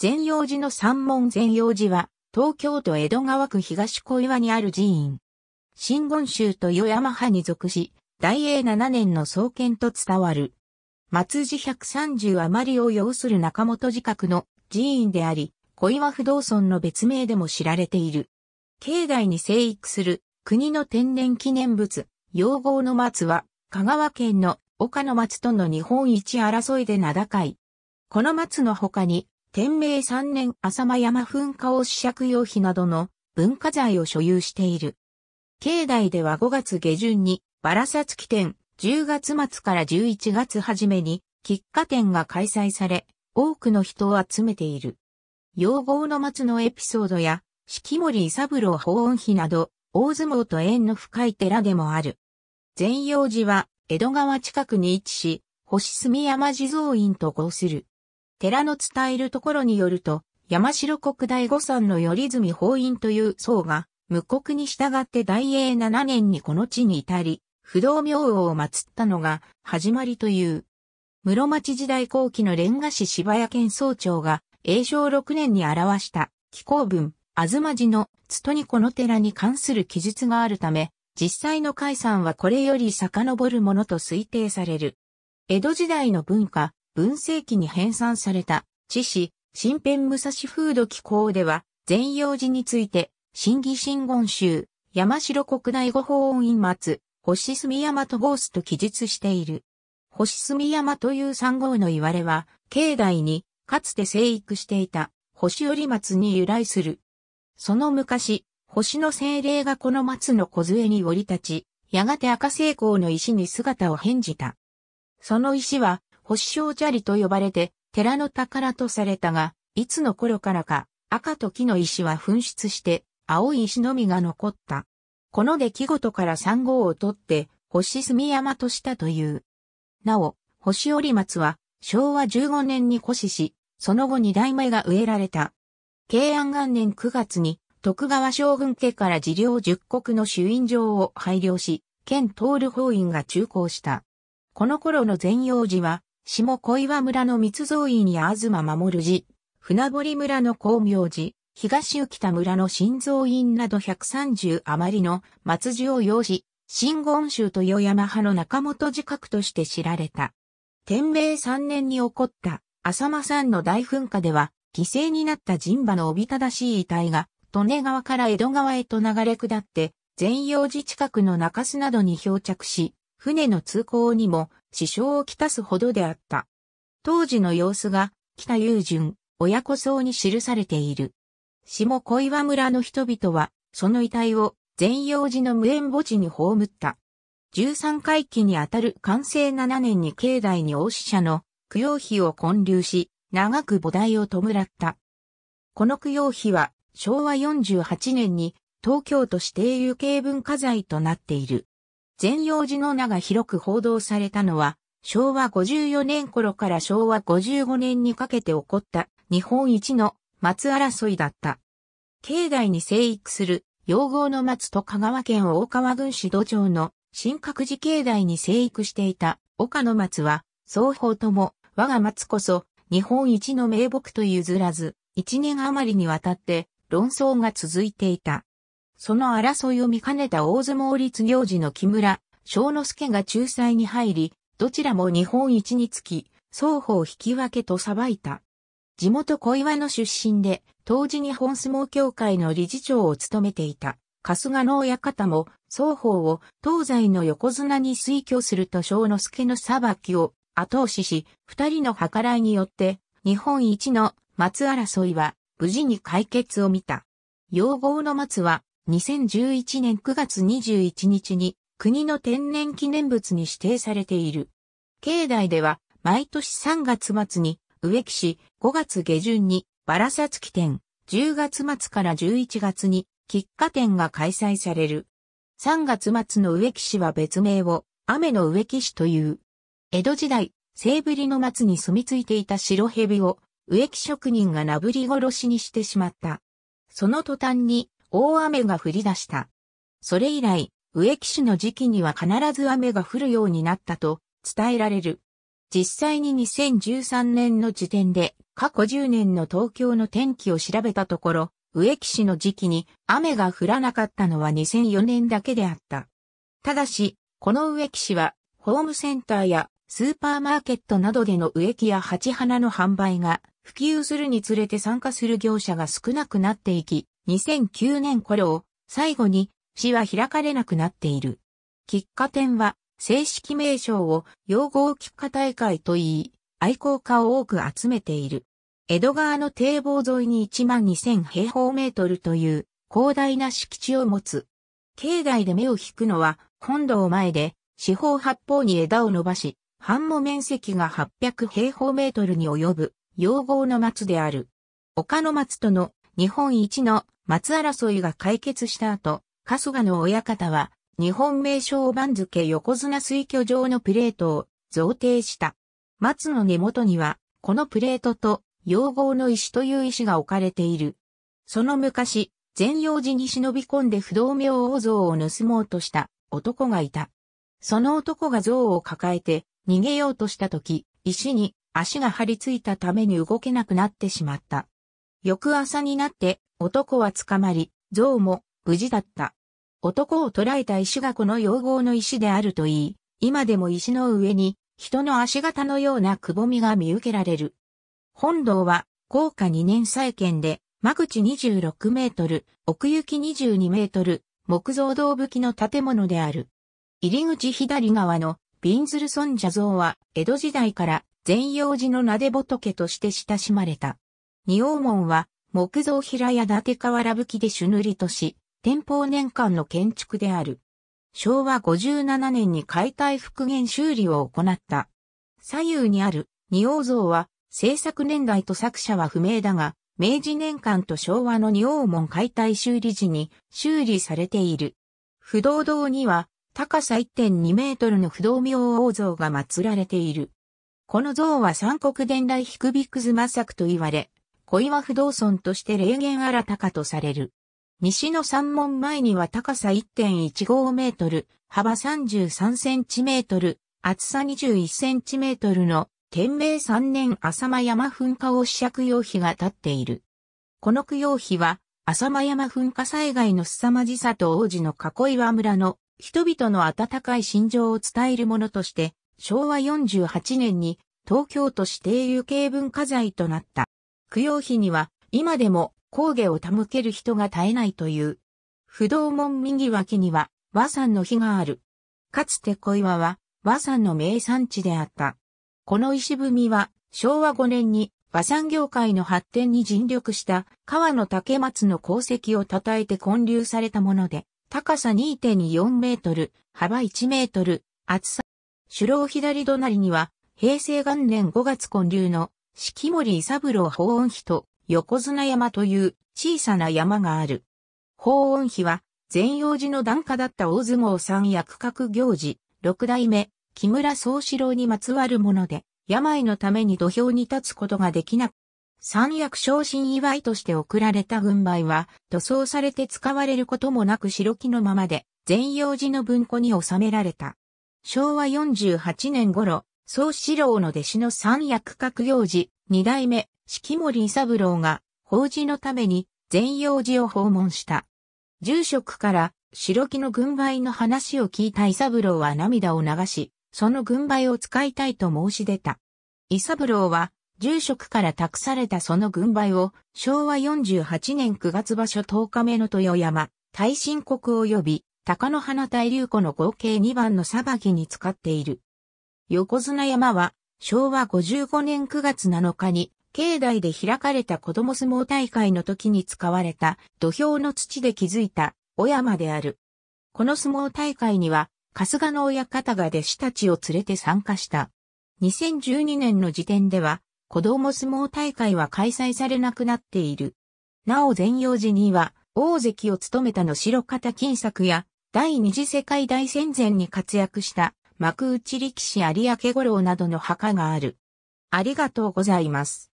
善養寺の三門善養寺は、東京都江戸川区東小岩にある寺院。新言宗と与山派に属し、大英七年の創建と伝わる。松寺百三十余りを要する中本自覚の寺院であり、小岩不動尊の別名でも知られている。境内に生育する国の天然記念物、養号の松は、香川県の岡の松との日本一争いで名高い。この松の他に、天明三年浅間山噴火を試着用碑などの文化財を所有している。境内では5月下旬にバラサツキ展、10月末から11月初めに喫茶展が開催され、多くの人を集めている。養語の松のエピソードや、四季森伊三郎法温碑など、大相撲と縁の深い寺でもある。善養寺は、江戸川近くに位置し、星住山地蔵院と合する。寺の伝えるところによると、山城国大五山の頼住法院という僧が、無国に従って大英7年にこの地に至り、不動明王を祀ったのが始まりという。室町時代後期の蓮華市芝谷県総長が、永正6年に表した紀行文、あずまじの、つとにこの寺に関する記述があるため、実際の解散はこれより遡るものと推定される。江戸時代の文化、文政期に編纂された、知史、新編武蔵風土紀行では、全用寺について、新義新言集、山城国内五法音院末、星住山とゴースと記述している。星住山という三号の言われは、境内に、かつて生育していた、星り松に由来する。その昔、星の精霊がこの松の梢に降り立ち、やがて赤成功の石に姿を変じた。その石は、星小砂利と呼ばれて、寺の宝とされたが、いつの頃からか、赤と木の石は噴出して、青い石のみが残った。この出来事から三号を取って、星住山としたという。なお、星織松は、昭和15年に古死し、その後二代目が植えられた。慶安元年9月に、徳川将軍家から自領十国の主印状を廃業し、県通る法院が中興した。この頃の全容寺は、下小岩村の密造院や東守寺、船堀村の光明寺、東浮田村の新造院など130余りの松寺を要し、新言宗と与山派の中本自覚として知られた。天明3年に起こった浅間山の大噴火では、犠牲になった神馬のおびただしい遺体が、利根川から江戸川へと流れ下って、全容寺近くの中洲などに漂着し、船の通行にも支障をきたすほどであった。当時の様子が、北友順、親子層に記されている。下小岩村の人々は、その遺体を全容寺の無縁墓地に葬った。13回忌にあたる完成7年に境内に王子者の供養碑を建立し、長く菩提を弔った。この供養碑は昭和48年に東京都指定有形文化財となっている。全容寺の名が広く報道されたのは、昭和54年頃から昭和55年にかけて起こった日本一の松争いだった。境内に生育する養号の松と香川県大川郡市土町の新閣寺境内に生育していた岡の松は、双方とも我が松こそ日本一の名木と譲らず、一年余りにわたって論争が続いていた。その争いを見かねた大相撲立行事の木村、正之助が仲裁に入り、どちらも日本一につき、双方引き分けと裁いた。地元小岩の出身で、当時日本相撲協会の理事長を務めていた、春日の親方も、双方を東西の横綱に推挙すると正之助の裁きを後押しし、二人の計らいによって、日本一の松争いは、無事に解決を見た。用語の松は、2011年9月21日に国の天然記念物に指定されている。境内では毎年3月末に植木市5月下旬にバラサツキ展、10月末から11月に喫茶展が開催される。3月末の植木市は別名を雨の植木市という。江戸時代、西ぶりの松に住み着いていた白蛇を植木職人がなぶり殺しにしてしまった。その途端に大雨が降り出した。それ以来、植木種の時期には必ず雨が降るようになったと伝えられる。実際に2013年の時点で過去10年の東京の天気を調べたところ、植木市の時期に雨が降らなかったのは2004年だけであった。ただし、この植木市はホームセンターやスーパーマーケットなどでの植木や鉢花の販売が普及するにつれて参加する業者が少なくなっていき、2009年頃を最後に市は開かれなくなっている。喫茶店は正式名称を用語喫茶大会と言い、愛好家を多く集めている。江戸川の堤防沿いに1万2000平方メートルという広大な敷地を持つ。境内で目を引くのは本堂前で四方八方に枝を伸ばし、半も面積が800平方メートルに及ぶ、養号の松である。丘の松との日本一の松争いが解決した後、春日の親方は、日本名称番付横綱水挙場のプレートを贈呈した。松の根元には、このプレートと、養号の石という石が置かれている。その昔、全用寺に忍び込んで不動明王像を盗もうとした男がいた。その男が像を抱えて逃げようとした時、石に足が張り付いたために動けなくなってしまった。翌朝になって男は捕まり、像も無事だった。男を捕らえた石がこの用語の石であるといい、今でも石の上に人の足型のようなくぼみが見受けられる。本堂は、高架2年再建で、間口26メートル、奥行き22メートル、木造道武器の建物である。入り口左側のビンズル尊者像は、江戸時代から善用寺の撫で仏として親しまれた。二王門は、木造平屋建て瓦吹きで朱塗りとし、天保年間の建築である。昭和57年に解体復元修理を行った。左右にある二王像は、制作年代と作者は不明だが、明治年間と昭和の二王門解体修理時に修理されている。不動堂には、高さ1.2メートルの不動明王像が祀られている。この像は三国伝来ひくびくずマ作と言われ、小岩不動村として霊源新たかとされる。西の山門前には高さ1.15メートル、幅33センチメートル、厚さ21センチメートルの天明3年浅間山噴火を試着用碑が立っている。この供養碑は、浅間山噴火災害の凄まじさと王子の囲岩村の人々の温かい心情を伝えるものとして、昭和48年に東京都指定有形文化財となった。供養碑には今でも工芸を手向ける人が絶えないという。不動門右脇には和山の碑がある。かつて小岩は和山の名産地であった。この石踏みは昭和5年に和山業界の発展に尽力した川野竹松の功績を称えて建立されたもので、高さ2.24メートル、幅1メートル、厚さ。首楼左隣には平成元年5月建立の四季森三郎法音碑と横綱山という小さな山がある。法音碑は全用寺の段下だった大相撲三役格行事、六代目、木村宗志郎にまつわるもので、病のために土俵に立つことができなく、三役昇進祝いとして贈られた軍配は、塗装されて使われることもなく白木のままで、全用寺の文庫に収められた。昭和48年頃、宗志郎の弟子の三役格行寺、二代目、式森伊三郎が、法事のために、全用寺を訪問した。住職から、白木の軍配の話を聞いた伊三郎は涙を流し、その軍配を使いたいと申し出た。伊三郎は、住職から託されたその軍配を、昭和48年9月場所10日目の豊山、大神国及び、高野花大流湖の合計2番の裁きに使っている。横綱山は、昭和55年9月7日に、境内で開かれた子供相撲大会の時に使われた土俵の土で築いた小山である。この相撲大会には、春日の親方が弟子たちを連れて参加した。2012年の時点では、子供相撲大会は開催されなくなっている。なお全容寺には、大関を務めたの白方金作や、第二次世界大戦前に活躍した幕内力士有明五郎などの墓がある。ありがとうございます。